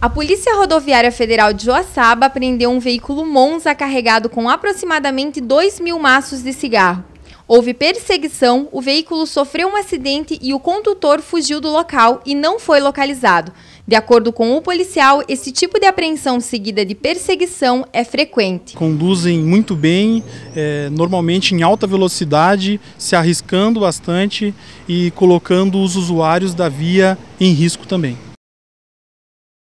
A Polícia Rodoviária Federal de Joaçaba apreendeu um veículo Monza carregado com aproximadamente 2 mil maços de cigarro. Houve perseguição, o veículo sofreu um acidente e o condutor fugiu do local e não foi localizado. De acordo com o policial, esse tipo de apreensão seguida de perseguição é frequente. Conduzem muito bem, é, normalmente em alta velocidade, se arriscando bastante e colocando os usuários da via em risco também.